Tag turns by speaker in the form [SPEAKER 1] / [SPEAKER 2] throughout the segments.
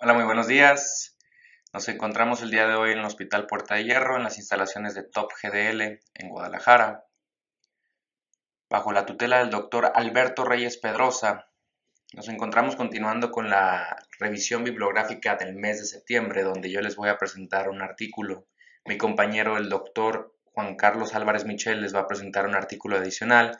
[SPEAKER 1] Hola, muy buenos días. Nos encontramos el día de hoy en el Hospital Puerta de Hierro, en las instalaciones de Top GDL en Guadalajara, bajo la tutela del doctor Alberto Reyes Pedrosa. Nos encontramos continuando con la revisión bibliográfica del mes de septiembre, donde yo les voy a presentar un artículo. Mi compañero, el doctor Juan Carlos Álvarez Michel, les va a presentar un artículo adicional.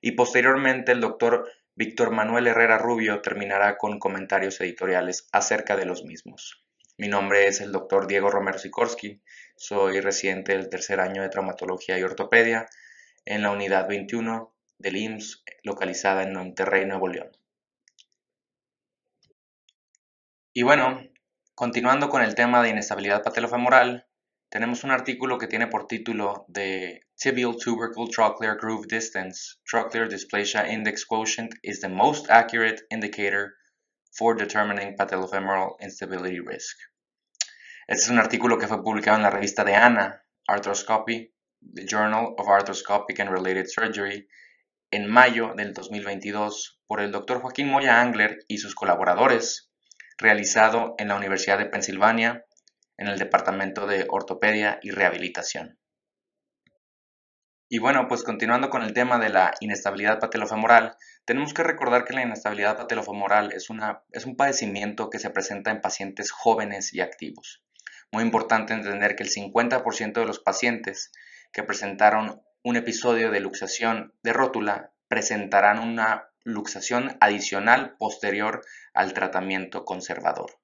[SPEAKER 1] Y posteriormente, el doctor Víctor Manuel Herrera Rubio terminará con comentarios editoriales acerca de los mismos. Mi nombre es el doctor Diego Romero Sikorsky, soy residente del tercer año de traumatología y ortopedia en la unidad 21 del IMSS localizada en Monterrey, Nuevo León. Y bueno, continuando con el tema de inestabilidad patelofemoral, tenemos un artículo que tiene por título de tibial tubercle trochlear groove distance, trochlear dysplasia index quotient is the most accurate indicator for determining patellofemoral instability risk. Este es un artículo que fue publicado en la revista de ANA, Arthroscopy, The Journal of Arthroscopic and Related Surgery, en mayo del 2022 por el doctor Joaquín Moya Angler y sus colaboradores, realizado en la Universidad de Pensilvania en el Departamento de Ortopedia y Rehabilitación. Y bueno, pues continuando con el tema de la inestabilidad patelofemoral, tenemos que recordar que la inestabilidad patelofemoral es, una, es un padecimiento que se presenta en pacientes jóvenes y activos. Muy importante entender que el 50% de los pacientes que presentaron un episodio de luxación de rótula presentarán una luxación adicional posterior al tratamiento conservador.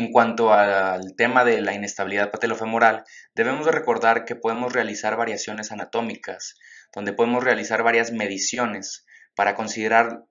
[SPEAKER 1] En cuanto al tema de la inestabilidad patelofemoral, debemos recordar que podemos realizar variaciones anatómicas, donde podemos realizar varias mediciones para considerar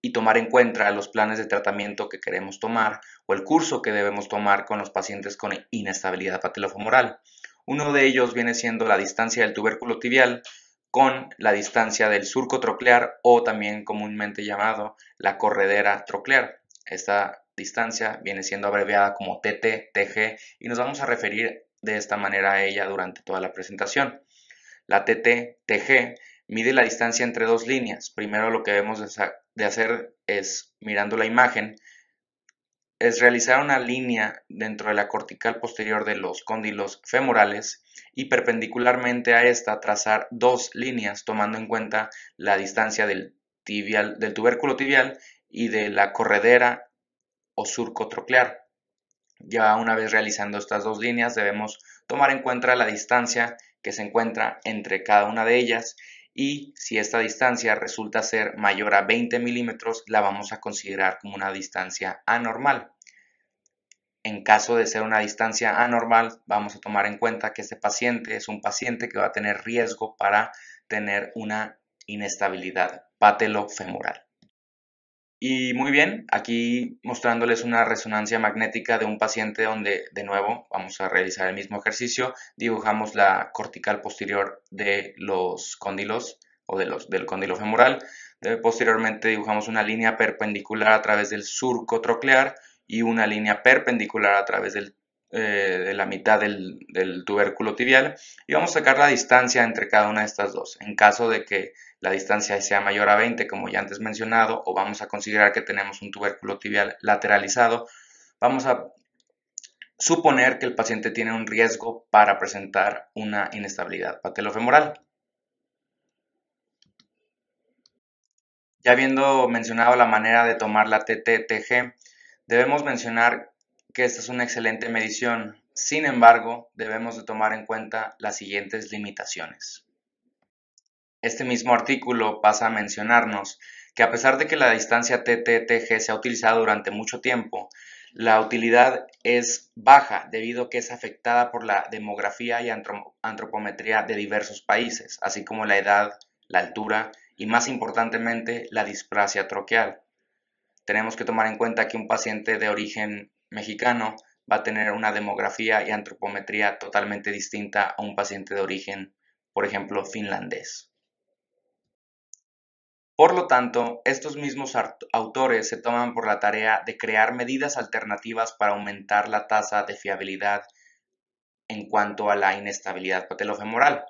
[SPEAKER 1] y tomar en cuenta los planes de tratamiento que queremos tomar o el curso que debemos tomar con los pacientes con inestabilidad patelofemoral. Uno de ellos viene siendo la distancia del tubérculo tibial con la distancia del surco troclear o también comúnmente llamado la corredera troclear. Esta distancia viene siendo abreviada como TT, TG y nos vamos a referir de esta manera a ella durante toda la presentación. La TT, TG mide la distancia entre dos líneas. Primero lo que debemos de hacer es, mirando la imagen, es realizar una línea dentro de la cortical posterior de los cóndilos femorales y perpendicularmente a esta trazar dos líneas tomando en cuenta la distancia del, tibial, del tubérculo tibial y de la corredera o surco troclear. Ya una vez realizando estas dos líneas debemos tomar en cuenta la distancia que se encuentra entre cada una de ellas y si esta distancia resulta ser mayor a 20 milímetros la vamos a considerar como una distancia anormal. En caso de ser una distancia anormal vamos a tomar en cuenta que este paciente es un paciente que va a tener riesgo para tener una inestabilidad patelofemoral. Y muy bien, aquí mostrándoles una resonancia magnética de un paciente donde de nuevo vamos a realizar el mismo ejercicio, dibujamos la cortical posterior de los cóndilos o de los, del cóndilo femoral, posteriormente dibujamos una línea perpendicular a través del surco troclear y una línea perpendicular a través del eh, de la mitad del, del, tubérculo tibial y vamos a sacar la distancia entre cada una de estas dos. En caso de que la distancia sea mayor a 20, como ya antes mencionado, o vamos a considerar que tenemos un tubérculo tibial lateralizado, vamos a suponer que el paciente tiene un riesgo para presentar una inestabilidad patelofemoral. Ya habiendo mencionado la manera de tomar la TTTG, debemos mencionar esta es una excelente medición. Sin embargo, debemos de tomar en cuenta las siguientes limitaciones. Este mismo artículo pasa a mencionarnos que a pesar de que la distancia TTTG se ha utilizado durante mucho tiempo, la utilidad es baja debido a que es afectada por la demografía y antropometría de diversos países, así como la edad, la altura y más importantemente la displasia troquial. Tenemos que tomar en cuenta que un paciente de origen mexicano va a tener una demografía y antropometría totalmente distinta a un paciente de origen, por ejemplo, finlandés. Por lo tanto, estos mismos autores se toman por la tarea de crear medidas alternativas para aumentar la tasa de fiabilidad en cuanto a la inestabilidad patelofemoral.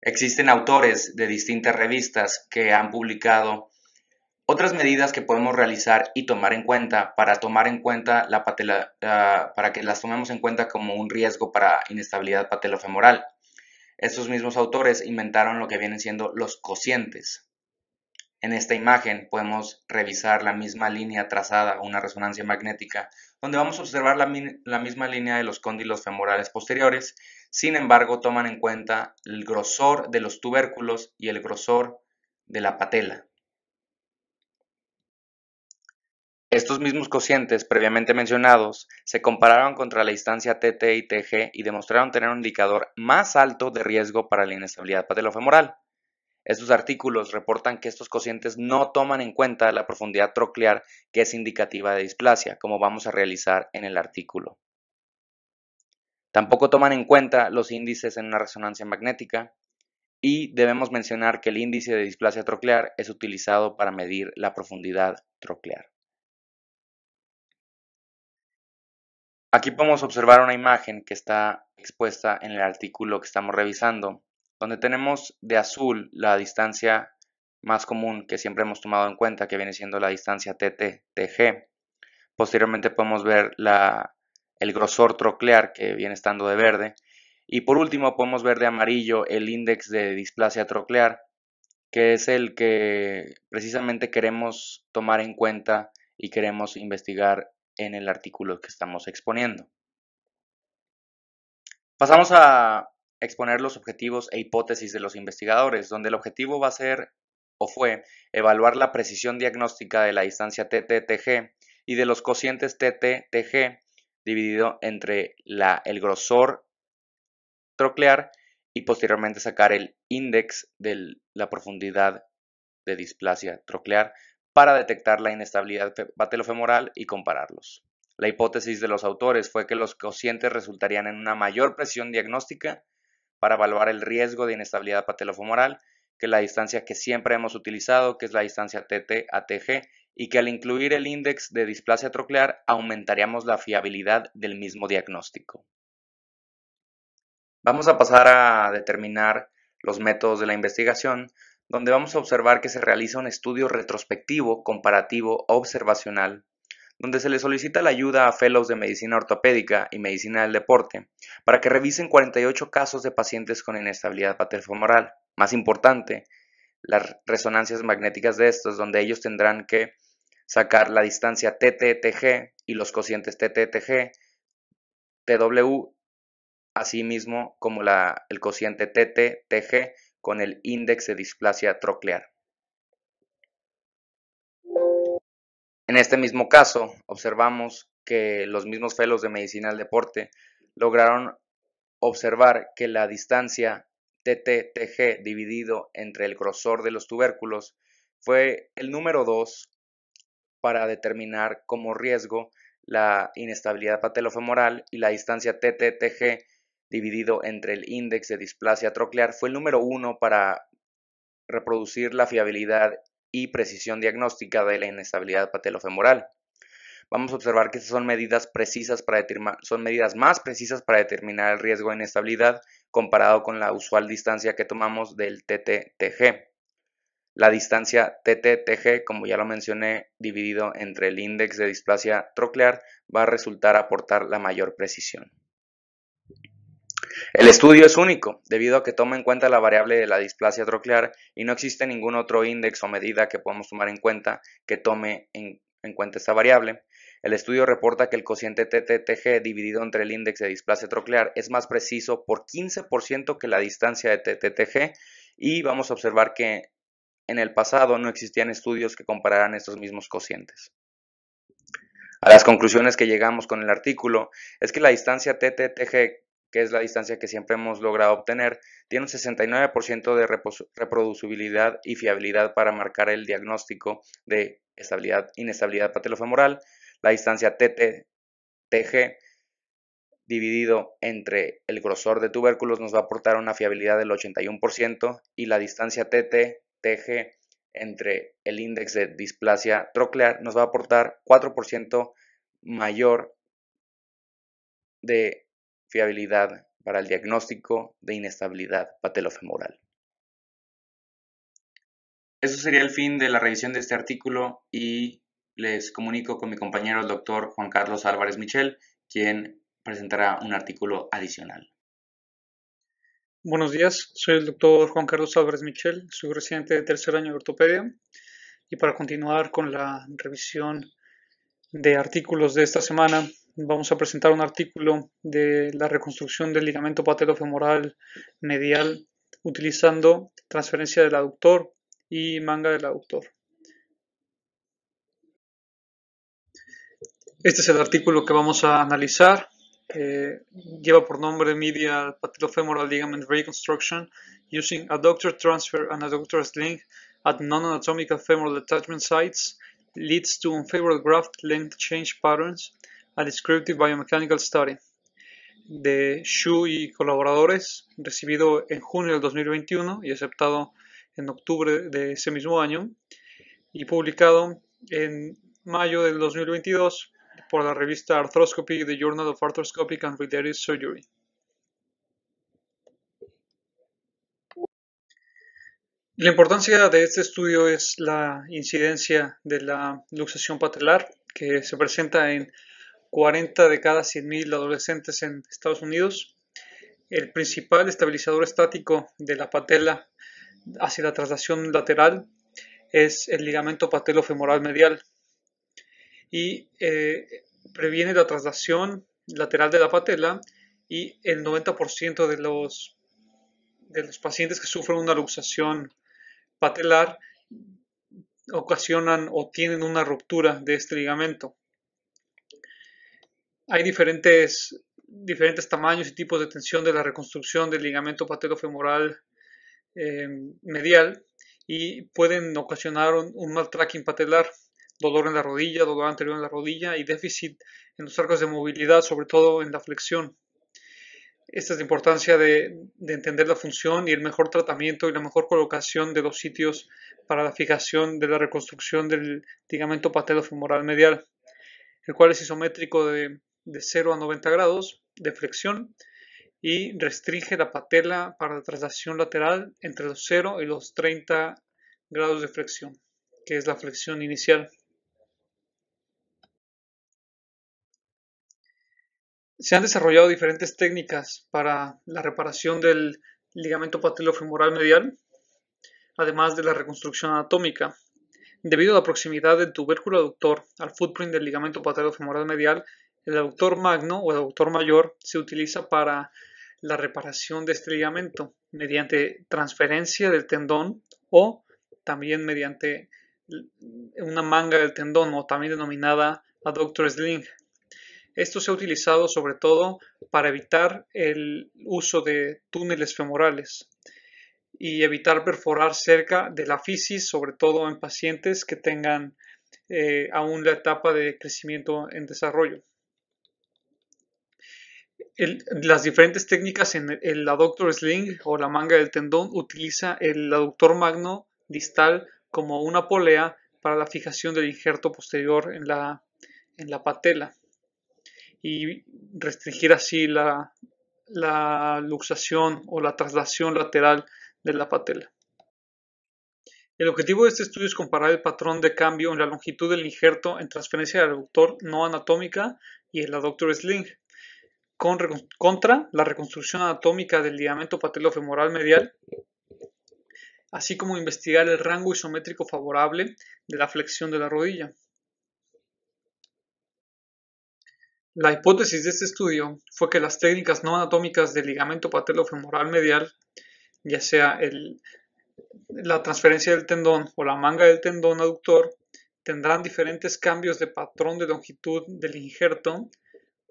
[SPEAKER 1] Existen autores de distintas revistas que han publicado otras medidas que podemos realizar y tomar en cuenta para tomar en cuenta la patela, ah, para que las tomemos en cuenta como un riesgo para inestabilidad patelofemoral. Estos mismos autores inventaron lo que vienen siendo los cocientes. En esta imagen podemos revisar la misma línea trazada una resonancia magnética, donde vamos a observar la misma línea de los cóndilos femorales posteriores, sin embargo toman en cuenta el grosor de los tubérculos y el grosor de la patela. Estos mismos cocientes previamente mencionados se compararon contra la instancia TT y TG y demostraron tener un indicador más alto de riesgo para la inestabilidad patelofemoral. Estos artículos reportan que estos cocientes no toman en cuenta la profundidad troclear que es indicativa de displasia, como vamos a realizar en el artículo. Tampoco toman en cuenta los índices en una resonancia magnética y debemos mencionar que el índice de displasia troclear es utilizado para medir la profundidad troclear. Aquí podemos observar una imagen que está expuesta en el artículo que estamos revisando, donde tenemos de azul la distancia más común que siempre hemos tomado en cuenta, que viene siendo la distancia TT-TG. Posteriormente podemos ver el grosor troclear, que viene estando de verde. Y por último podemos ver de amarillo el índice de displasia troclear, que es el que precisamente queremos tomar en cuenta y queremos investigar en el artículo que estamos exponiendo. Pasamos a exponer los objetivos e hipótesis de los investigadores, donde el objetivo va a ser o fue evaluar la precisión diagnóstica de la distancia TTTG y de los cocientes TTTG dividido entre el grosor troclear y posteriormente sacar el índice de la profundidad de displasia troclear para detectar la inestabilidad patelofemoral y compararlos. La hipótesis de los autores fue que los cocientes resultarían en una mayor presión diagnóstica para evaluar el riesgo de inestabilidad patelofemoral que la distancia que siempre hemos utilizado, que es la distancia tt a TG, y que al incluir el índice de displasia troclear aumentaríamos la fiabilidad del mismo diagnóstico.
[SPEAKER 2] Vamos a pasar a
[SPEAKER 1] determinar los métodos de la investigación, donde vamos a observar que se realiza un estudio retrospectivo, comparativo, observacional, donde se le solicita la ayuda a fellows de medicina ortopédica y medicina del deporte para que revisen 48 casos de pacientes con inestabilidad paterfemoral, Más importante, las resonancias magnéticas de estos, donde ellos tendrán que sacar la distancia TTTG y los cocientes TTTG, TW, así mismo como el cociente TTTG con el índice de displasia troclear. En este mismo caso, observamos que los mismos felos de medicina al deporte lograron observar que la distancia TTTG dividido entre el grosor de los tubérculos fue el número 2 para determinar como riesgo la inestabilidad patelofemoral y la distancia TTTG dividido entre el índice de displasia troclear fue el número uno para reproducir la fiabilidad y precisión diagnóstica de la inestabilidad patelofemoral. Vamos a observar que estas son medidas precisas para son medidas más precisas para determinar el riesgo de inestabilidad comparado con la usual distancia que tomamos del TTTG. La distancia TTTG, como ya lo mencioné, dividido entre el índice de displasia troclear, va a resultar aportar la mayor precisión. El estudio es único, debido a que toma en cuenta la variable de la displasia troclear y no existe ningún otro índice o medida que podamos tomar en cuenta que tome en, cuenta esta variable. El estudio reporta que el cociente TTTG dividido entre el índice de displasia troclear es más preciso por 15% que la distancia de TTTG y vamos a observar que en el pasado no existían estudios que compararan estos mismos cocientes. A las conclusiones que llegamos con el artículo es que la distancia TTTG que es la distancia que siempre hemos logrado obtener, tiene un 69% de reproducibilidad y fiabilidad para marcar el diagnóstico de estabilidad, inestabilidad patelofemoral. La distancia TT-TG dividido entre el grosor de tubérculos nos va a aportar una fiabilidad del 81% y la distancia TT-TG entre el índice de displasia troclear nos va a aportar 4% mayor de fiabilidad para el diagnóstico de inestabilidad patelofemoral. Eso sería el fin de la revisión de este artículo y les comunico con mi compañero el doctor Juan Carlos Álvarez Michel, quien presentará un artículo adicional.
[SPEAKER 3] Buenos días, soy el doctor Juan Carlos Álvarez Michel, soy residente de tercer año de ortopedia y para continuar con la revisión de artículos de esta semana vamos a presentar un artículo de la reconstrucción del ligamento patelofemoral medial utilizando transferencia del aductor y manga del aductor. Este es el artículo que vamos a analizar. Eh, lleva por nombre Medial patelofemoral Ligament Reconstruction using Adductor Transfer and Adductor Sling at Non-Anatomical Femoral Attachment Sites leads to unfavorable graft length change patterns a Descriptive Biomechanical Study de Shu y colaboradores, recibido en junio del 2021 y aceptado en octubre de ese mismo año y publicado en mayo del 2022 por la revista Arthroscopy, The Journal of Arthroscopic and Related Surgery. La importancia de este estudio es la incidencia de la luxación patelar que se presenta en 40 de cada 100.000 adolescentes en Estados Unidos. El principal estabilizador estático de la patela hacia la traslación lateral es el ligamento patelofemoral medial y eh, previene la traslación lateral de la patela y el 90% de los, de los pacientes que sufren una luxación patelar ocasionan o tienen una ruptura de este ligamento. Hay diferentes, diferentes tamaños y tipos de tensión de la reconstrucción del ligamento patelofemoral eh, medial y pueden ocasionar un, mal tracking patelar, dolor en la rodilla, dolor anterior en la rodilla y déficit en los arcos de movilidad, sobre todo en la flexión. Esta es la importancia de, de, entender la función y el mejor tratamiento y la mejor colocación de los sitios para la fijación de la reconstrucción del ligamento patelofemoral medial, el cual es isométrico de, de 0 a 90 grados de flexión y restringe la patela para la traslación lateral entre los 0 y los 30 grados de flexión, que es la flexión inicial. Se han desarrollado diferentes técnicas para la reparación del ligamento patelofemoral medial, además de la reconstrucción anatómica. Debido a la proximidad del tubérculo aductor al footprint del ligamento patelofemoral medial, el autor magno o el mayor se utiliza para la reparación de este ligamento mediante transferencia del tendón o también mediante una manga del tendón o también denominada adductor sling. Esto se ha utilizado sobre todo para evitar el uso de túneles femorales y evitar perforar cerca de la fisis, sobre todo en pacientes que tengan eh, aún la etapa de crecimiento en desarrollo las diferentes técnicas en el, la sling o la manga del tendón utiliza el aductor magno distal como una polea para la fijación del injerto posterior en la, en la patela y restringir así la, luxación o la traslación lateral de la patela. El objetivo de este estudio es comparar el patrón de cambio en la longitud del injerto en transferencia del aductor no anatómica y el adductor sling contra la reconstrucción anatómica del ligamento patelofemoral medial, así como investigar el rango isométrico favorable de la flexión de la rodilla. La hipótesis de este estudio fue que las técnicas no anatómicas del ligamento patelofemoral medial, ya sea la transferencia del tendón o la manga del tendón aductor, tendrán diferentes cambios de patrón de longitud del injerto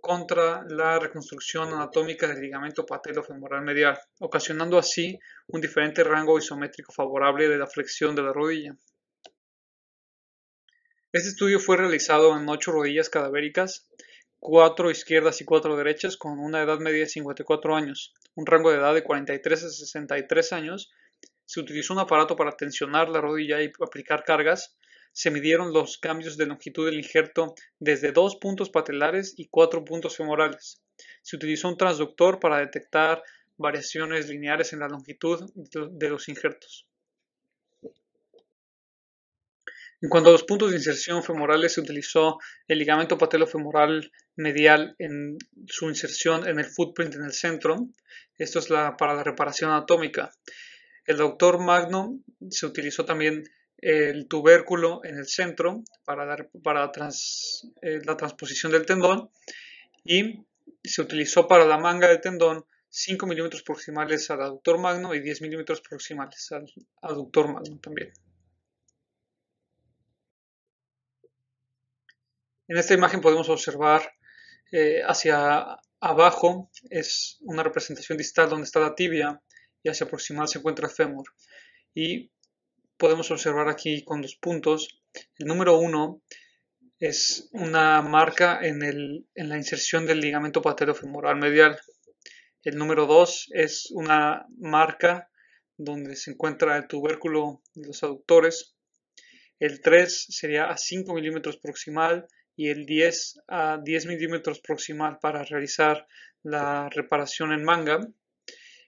[SPEAKER 3] contra la reconstrucción anatómica del ligamento patelofemoral medial, ocasionando así un diferente rango isométrico favorable de la flexión de la rodilla. Este estudio fue realizado en ocho rodillas cadavéricas, cuatro izquierdas y cuatro derechas, con una edad media de 54 años, un rango de edad de 43 a 63 años. Se utilizó un aparato para tensionar la rodilla y aplicar cargas se midieron los cambios de longitud del injerto desde dos puntos patelares y cuatro puntos femorales. Se utilizó un transductor para detectar variaciones lineares en la longitud de los injertos. En cuanto a los puntos de inserción femorales, se utilizó el ligamento patelofemoral medial en su inserción en el footprint en el centro. Esto es la, para la reparación anatómica. El doctor Magno se utilizó también el tubérculo en el centro para dar para eh, la transposición del tendón y se utilizó para la manga del tendón 5 milímetros proximales al aductor magno y 10 milímetros proximales al aductor magno también. En esta imagen podemos observar eh, hacia abajo es una representación distal donde está la tibia y hacia proximal se encuentra el fémur. Y podemos observar aquí con dos puntos. El número uno es una marca en, el, en la inserción del ligamento patelofemoral medial. El número 2 es una marca donde se encuentra el tubérculo de los aductores. El 3 sería a 5 milímetros proximal y el 10 a 10 milímetros proximal para realizar la reparación en manga.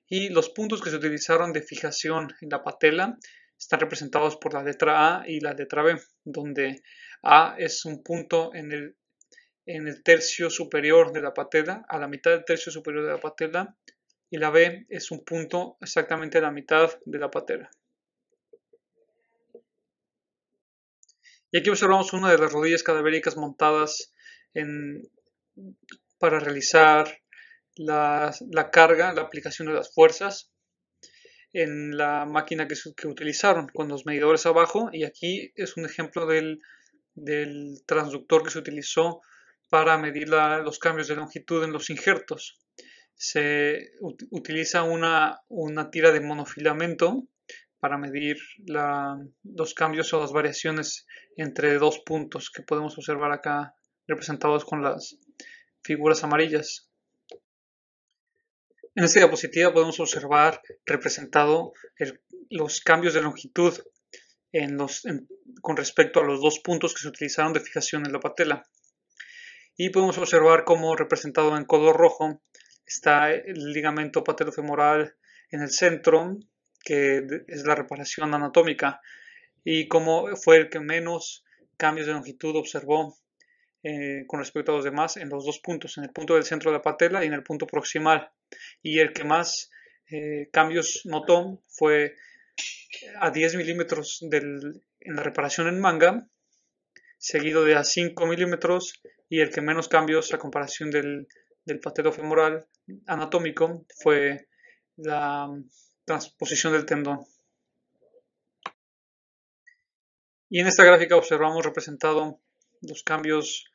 [SPEAKER 3] Y los puntos que se utilizaron de fijación en la patela están representados por la letra A y la letra B, donde A es un punto en el, en el tercio superior de la patela, a la mitad del tercio superior de la patela, y la B es un punto exactamente a la mitad de la patela. Y aquí observamos una de las rodillas cadavéricas montadas para realizar la, carga, la aplicación de las fuerzas en la máquina que, utilizaron, con los medidores abajo, y aquí es un ejemplo del, transductor que se utilizó para medir los cambios de longitud en los injertos. Se utiliza una, tira de monofilamento para medir los cambios o las variaciones entre dos puntos que podemos observar acá representados con las figuras amarillas. En esta diapositiva podemos observar representado los cambios de longitud con respecto a los dos puntos que se utilizaron de fijación en la patela. Y podemos observar cómo representado en color rojo está el ligamento patelofemoral en el centro, que es la reparación anatómica, y cómo fue el que menos cambios de longitud observó eh, con respecto a los demás en los dos puntos, en el punto del centro de la patela y en el punto proximal. Y el que más eh, cambios notó fue a 10 milímetros en la reparación en manga, seguido de a 5 milímetros y el que menos cambios a comparación del, del femoral anatómico fue la transposición del tendón. Y en esta gráfica observamos representado los cambios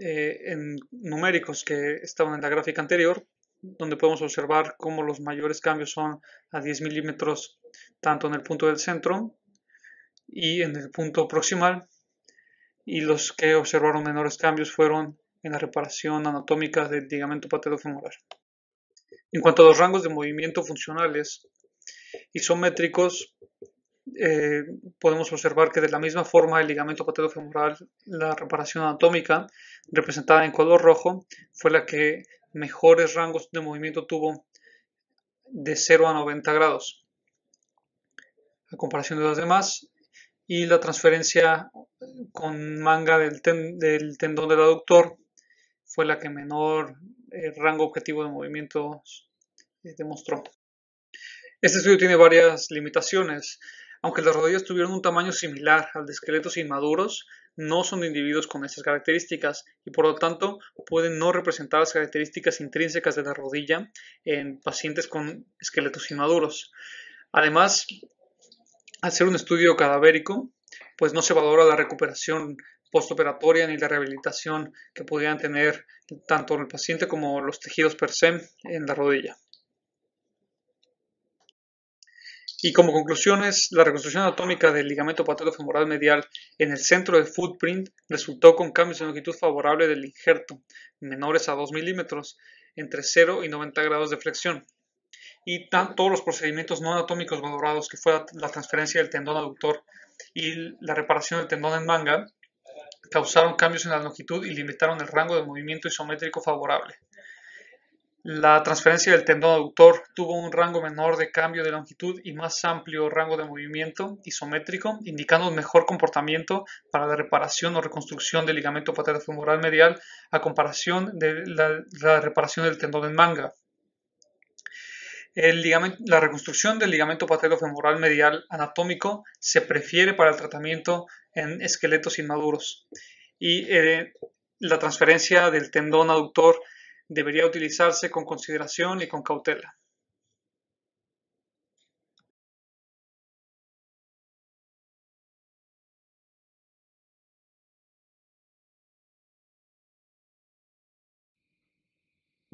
[SPEAKER 3] eh, en numéricos que estaban en la gráfica anterior, donde podemos observar cómo los mayores cambios son a 10 milímetros, tanto en el punto del centro y en el punto proximal, y los que observaron menores cambios fueron en la reparación anatómica del ligamento patelofemoral. En cuanto a los rangos de movimiento funcionales, isométricos eh, podemos observar que de la misma forma el ligamento patelofemoral, la reparación anatómica representada en color rojo, fue la que mejores rangos de movimiento tuvo de 0 a 90 grados a comparación de los demás y la transferencia con manga del, tendón del aductor fue la que menor eh, rango objetivo de movimiento eh, demostró. Este estudio tiene varias limitaciones. Aunque las rodillas tuvieron un tamaño similar al de esqueletos inmaduros, no son de individuos con esas características y por lo tanto pueden no representar las características intrínsecas de la rodilla en pacientes con esqueletos inmaduros. Además, al un estudio cadavérico, pues no se valora la recuperación postoperatoria ni la rehabilitación que pudieran tener tanto el paciente como los tejidos per se en la rodilla. Y como conclusiones, la reconstrucción anatómica del ligamento patelofemoral medial en el centro del footprint resultó con cambios en longitud favorable del injerto, menores a 2 milímetros, entre 0 y 90 grados de flexión. Y todos los procedimientos no anatómicos valorados, que fue la transferencia del tendón aductor y la reparación del tendón en manga, causaron cambios en la longitud y limitaron el rango de movimiento isométrico favorable. La transferencia del tendón aductor tuvo un rango menor de cambio de longitud y más amplio rango de movimiento isométrico, indicando un mejor comportamiento para la reparación o reconstrucción del ligamento patelofemoral medial a comparación de la, reparación del tendón en manga. la reconstrucción del ligamento patelofemoral medial anatómico se prefiere para el tratamiento en esqueletos inmaduros y eh, la transferencia del tendón aductor debería utilizarse con consideración y con cautela.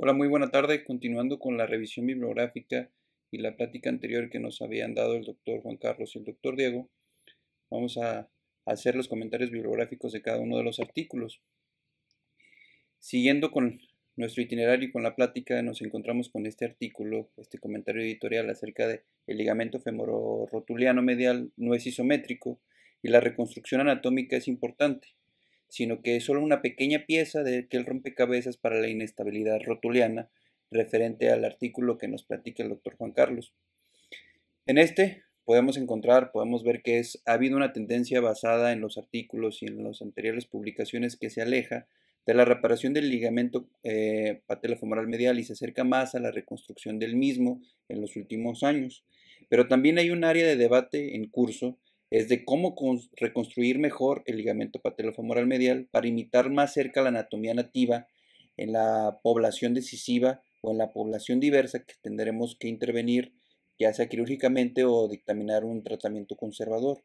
[SPEAKER 2] Hola, muy buena tarde. Continuando con la revisión bibliográfica y la plática anterior que nos habían dado el doctor Juan Carlos y el doctor Diego, vamos a hacer los comentarios bibliográficos de cada uno de los artículos. Siguiendo con nuestro itinerario con la plática nos encontramos con este artículo, este comentario editorial acerca del el ligamento femororotuliano medial no es isométrico y la reconstrucción anatómica es importante, sino que es solo una pequeña pieza de que el rompecabezas para la inestabilidad rotuliana referente al artículo que nos platica el doctor Juan Carlos. En este podemos encontrar, podemos ver que es, ha habido una tendencia basada en los artículos y en las anteriores publicaciones que se aleja de la reparación del ligamento eh, patelofemoral medial y se acerca más a la reconstrucción del mismo en los últimos años. Pero también hay un área de debate en curso, es de cómo reconstruir mejor el ligamento patelofemoral medial para imitar más cerca la anatomía nativa en la población decisiva o en la población diversa que tendremos que intervenir ya sea quirúrgicamente o dictaminar un tratamiento conservador.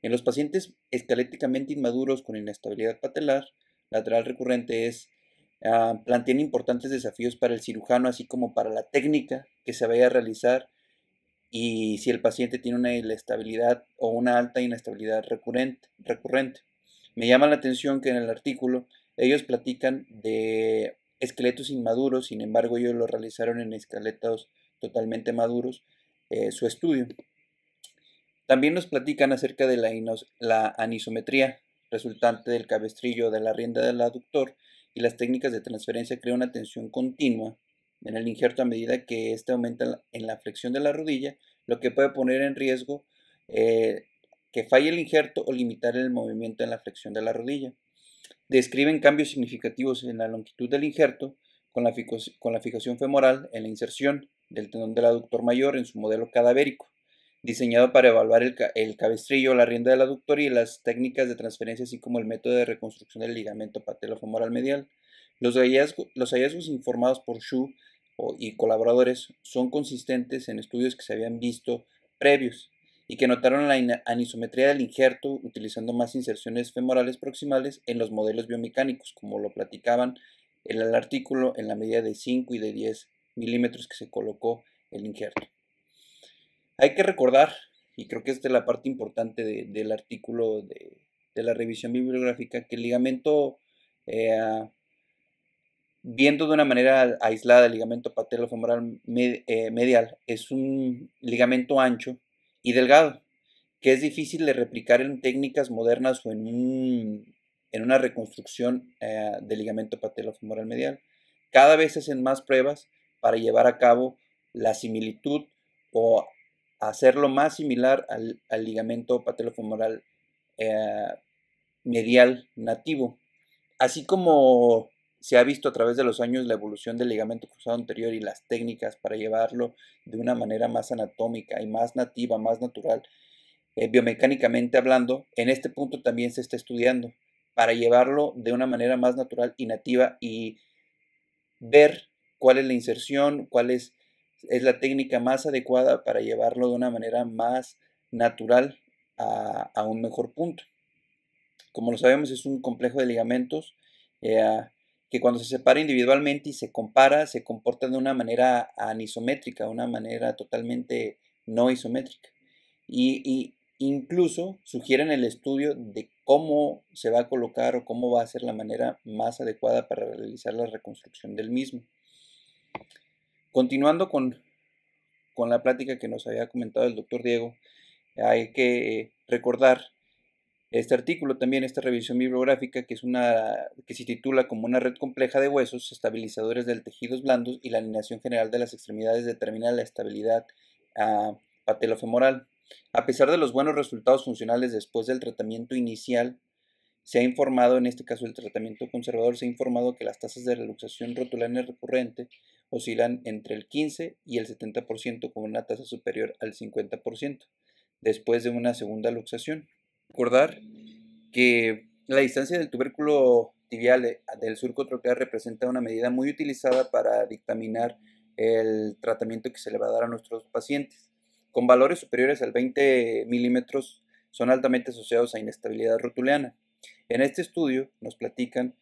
[SPEAKER 2] En los pacientes esqueléticamente inmaduros con inestabilidad patelar, lateral recurrente es ah, plantea importantes desafíos para el cirujano, así como para la técnica que se vaya a realizar y si el paciente tiene una inestabilidad o una alta inestabilidad recurrente. recurrente. Me llama la atención que en el artículo ellos platican de esqueletos inmaduros, sin embargo ellos lo realizaron en esqueletos totalmente maduros, eh, su estudio. También nos platican acerca de la anisometría, resultante del cabestrillo de la rienda del aductor y las técnicas de transferencia crean una tensión continua en el injerto a medida que éste aumenta en la flexión de la rodilla, lo que puede poner en riesgo eh, que falle el injerto o limitar el movimiento en la flexión de la rodilla. Describen cambios significativos en la longitud del injerto con la, con la fijación femoral en la inserción del tendón del aductor mayor en su modelo cadavérico diseñado para evaluar el, cabestrillo, la rienda de la aductor y las técnicas de transferencia, así como el método de reconstrucción del ligamento patelofemoral medial. Los hallazgos, los hallazgos informados por Shu y colaboradores son consistentes en estudios que se habían visto previos y que notaron la anisometría del injerto utilizando más inserciones femorales proximales en los modelos biomecánicos, como lo platicaban en el artículo, en la medida de 5 y de 10 milímetros que se colocó el injerto hay que recordar, y creo que esta es la parte importante del artículo de, la revisión bibliográfica, que el ligamento, eh, viendo de una manera aislada el ligamento patelofemoral eh, medial, es un ligamento ancho y delgado, que es difícil de replicar en técnicas modernas o en, una reconstrucción eh, del ligamento patelofemoral medial. Cada vez hacen más pruebas para llevar a cabo la similitud o hacerlo más similar al, ligamento patelofemoral eh, medial nativo. Así como se ha visto a través de los años la evolución del ligamento cruzado anterior y las técnicas para llevarlo de una manera más anatómica y más nativa, más natural, eh, biomecánicamente hablando, en este punto también se está estudiando para llevarlo de una manera más natural y nativa y ver cuál es la inserción, cuál es es la técnica más adecuada para llevarlo de una manera más natural a, un mejor punto. Como lo sabemos, es un complejo de ligamentos eh, que cuando se separa individualmente y se compara, se comporta de una manera anisométrica, una manera totalmente no isométrica. Y, y, incluso sugieren el estudio de cómo se va a colocar o cómo va a ser la manera más adecuada para realizar la reconstrucción del mismo. Continuando con, la plática que nos había comentado el doctor Diego, hay que recordar este artículo también, esta revisión bibliográfica, que, es una, que se titula como una red compleja de huesos, estabilizadores del tejidos blandos y la alineación general de las extremidades determina la estabilidad ah, patelofemoral. A pesar de los buenos resultados funcionales después del tratamiento inicial, se ha informado, en este caso el tratamiento conservador, se ha informado que las tasas de reluxación rotulana recurrente oscilan entre el 15 y el 70% con una tasa superior al 50% después de una segunda luxación. Recordar que la distancia del tubérculo tibial eh, del surco tropear representa una medida muy utilizada para dictaminar el tratamiento que se le va a dar a nuestros pacientes. Con valores superiores al 20 milímetros son altamente asociados a inestabilidad rotuliana. En este estudio nos platican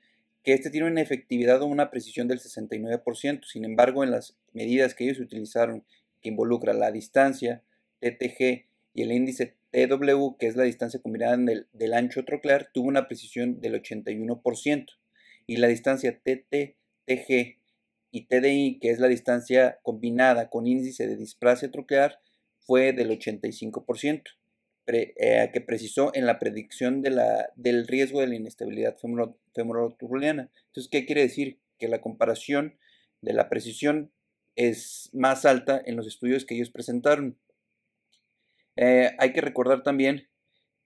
[SPEAKER 2] que este tiene una efectividad o una precisión del 69%. Sin embargo, en las medidas que ellos utilizaron, que involucra la distancia, TTG y el índice TW, que es la distancia combinada del, ancho troclear, tuvo una precisión del 81%. Y la distancia TTTG y TDI, que es la distancia combinada con índice de displasia troclear, fue del 85%. Eh, que precisó en la predicción del riesgo de la inestabilidad femoral, Entonces, ¿qué quiere decir? Que la comparación de la precisión es más alta en los estudios que ellos presentaron. Eh, hay que recordar también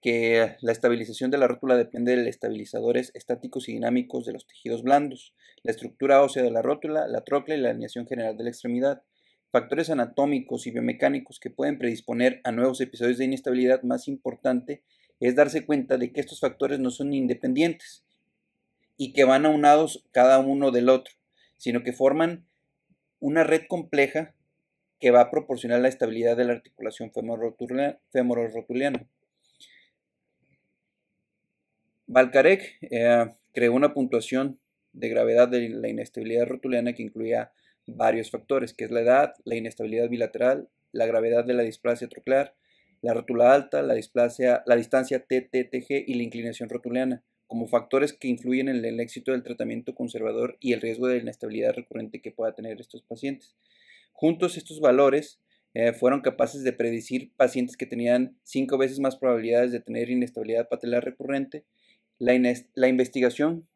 [SPEAKER 2] que la estabilización de la rótula depende de los estabilizadores estáticos y dinámicos de los tejidos blandos, la estructura ósea de la rótula, la troclea y la alineación general de la extremidad factores anatómicos y biomecánicos que pueden predisponer a nuevos episodios de inestabilidad, más importante es darse cuenta de que estos factores no son independientes y que van aunados cada uno del otro, sino que forman una red compleja que va a proporcionar la estabilidad de la articulación femorotuliana. Valcarek eh, creó una puntuación de gravedad de la inestabilidad rotuliana que incluía varios factores, que es la edad, la inestabilidad bilateral, la gravedad de la displasia troclear, la rótula alta, la, displasia, la distancia TTTG y la inclinación rotuliana, como factores que influyen en el éxito del tratamiento conservador y el riesgo de inestabilidad recurrente que pueda tener estos pacientes. Juntos estos valores eh, fueron capaces de predecir pacientes que tenían cinco veces más probabilidades de tener inestabilidad patelar recurrente. la investigación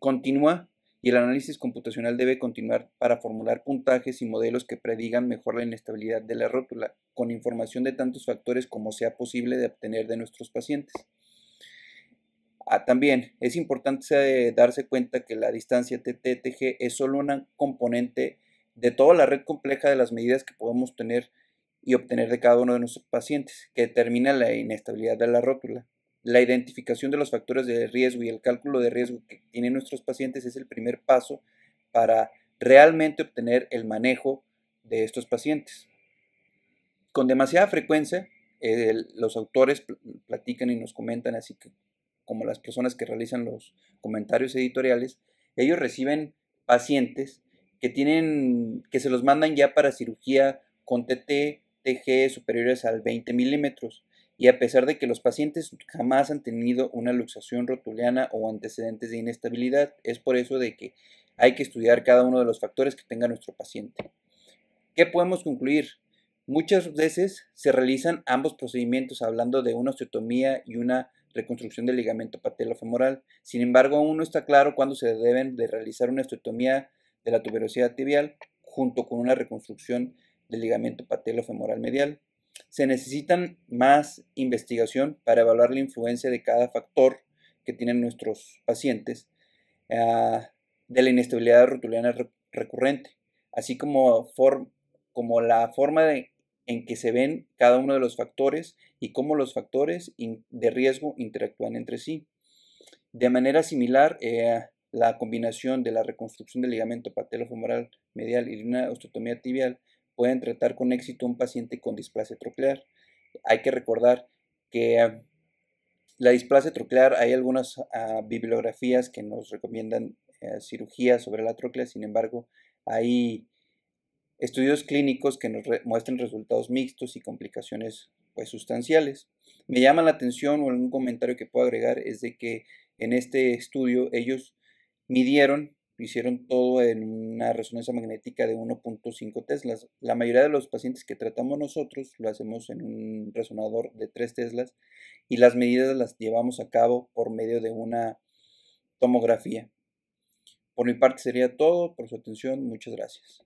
[SPEAKER 2] continúa y el análisis computacional debe continuar para formular puntajes y modelos que predigan mejor la inestabilidad de la rótula, con información de tantos factores como sea posible de obtener de nuestros pacientes. Ah, también es importante eh, darse cuenta que la distancia TTTG es solo una componente de toda la red compleja de las medidas que podemos tener y obtener de cada uno de nuestros pacientes, que determina la inestabilidad de la rótula. La identificación de los factores de riesgo y el cálculo de riesgo que tienen nuestros pacientes es el primer paso para realmente obtener el manejo de estos pacientes. Con demasiada frecuencia, eh, los autores platican y nos comentan, así que como las personas que realizan los comentarios editoriales, ellos reciben pacientes que tienen, que se los mandan ya para cirugía con TT, TG superiores al 20 milímetros y a pesar de que los pacientes jamás han tenido una luxación rotuliana o antecedentes de inestabilidad, es por eso de que hay que estudiar cada uno de los factores que tenga nuestro paciente. ¿Qué podemos concluir? Muchas veces se realizan ambos procedimientos hablando de una osteotomía y una reconstrucción del ligamento patelofemoral. Sin embargo, aún no está claro cuándo se deben de realizar una osteotomía de la tuberosidad tibial junto con una reconstrucción del ligamento patelofemoral medial. Se necesitan más investigación para evaluar la influencia de cada factor que tienen nuestros pacientes ah, de la inestabilidad rotuliana recurrente, así como, como la forma en que se ven cada uno de los factores y cómo los factores de riesgo interactúan entre sí. De manera similar, eh, la combinación de la reconstrucción del ligamento patelofemoral medial y una osteotomía tibial pueden tratar con éxito un paciente con displasia troclear. Hay que recordar que ah, la displasia troclear, hay algunas ah, bibliografías que nos recomiendan eh, cirugía sobre la troclea, sin embargo, hay estudios clínicos que nos muestran resultados mixtos y complicaciones pues, sustanciales. Me llama la atención o algún comentario que puedo agregar es de que en este estudio ellos midieron hicieron todo en una resonancia magnética de 1.5 Teslas. La mayoría de los pacientes que tratamos nosotros lo hacemos en un resonador de 3 Teslas y las medidas las llevamos a cabo por medio de una tomografía. Por mi parte sería todo, por su atención, muchas gracias.